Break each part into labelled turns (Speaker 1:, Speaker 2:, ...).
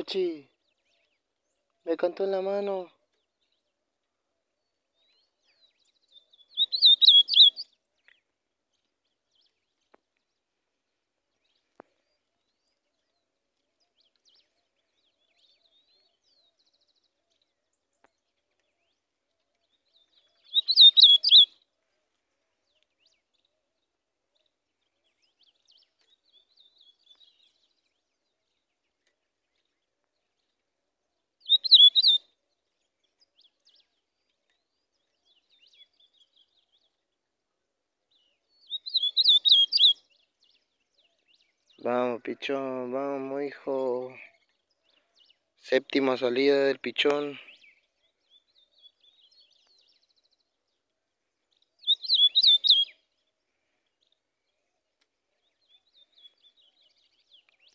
Speaker 1: Ochi, me cantó en la mano.
Speaker 2: Vamos, pichón, vamos, hijo. Séptima salida del pichón.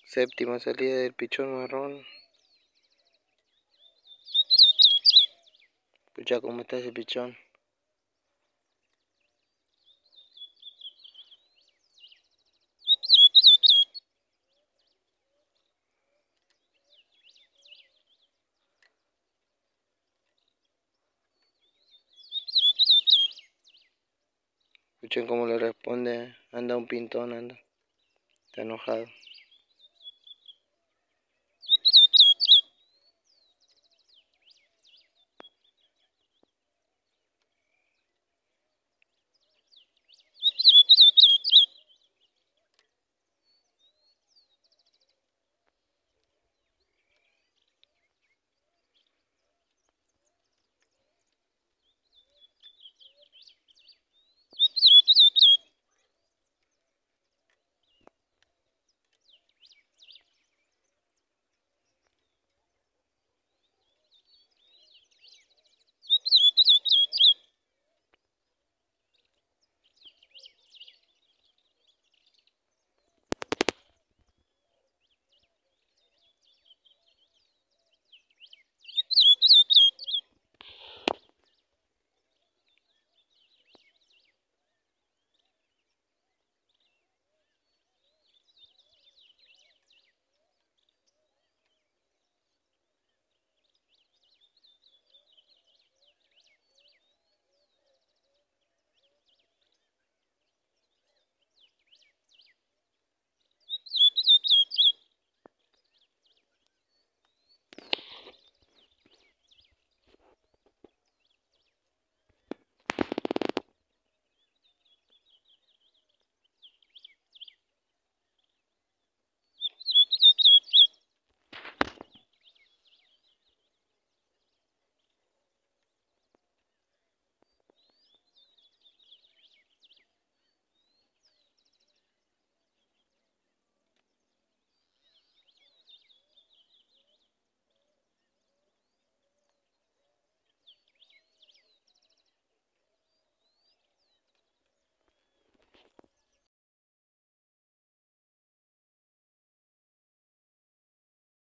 Speaker 2: Séptima salida del pichón marrón. Escucha cómo está ese pichón. Escuchen cómo le responde. Anda un pintón, anda. Está enojado.